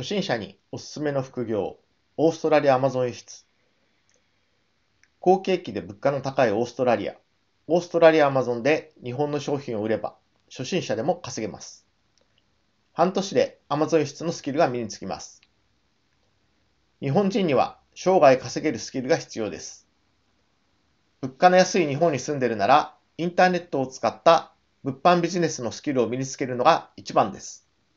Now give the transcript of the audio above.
初心者におすすめの副業、オーストラリアアマゾン輸出。好景気で物価の高いオーストラリア。オーストラリアアマゾンで日本の商品を売れば、初心者でも稼げます。半年でアマゾン輸出のスキルが身につきます。日本人には生涯稼げるスキルが必要です。物価の安い日本に住んでるなら、インターネットを使った物販ビジネスのスキルを身につけるのが一番です。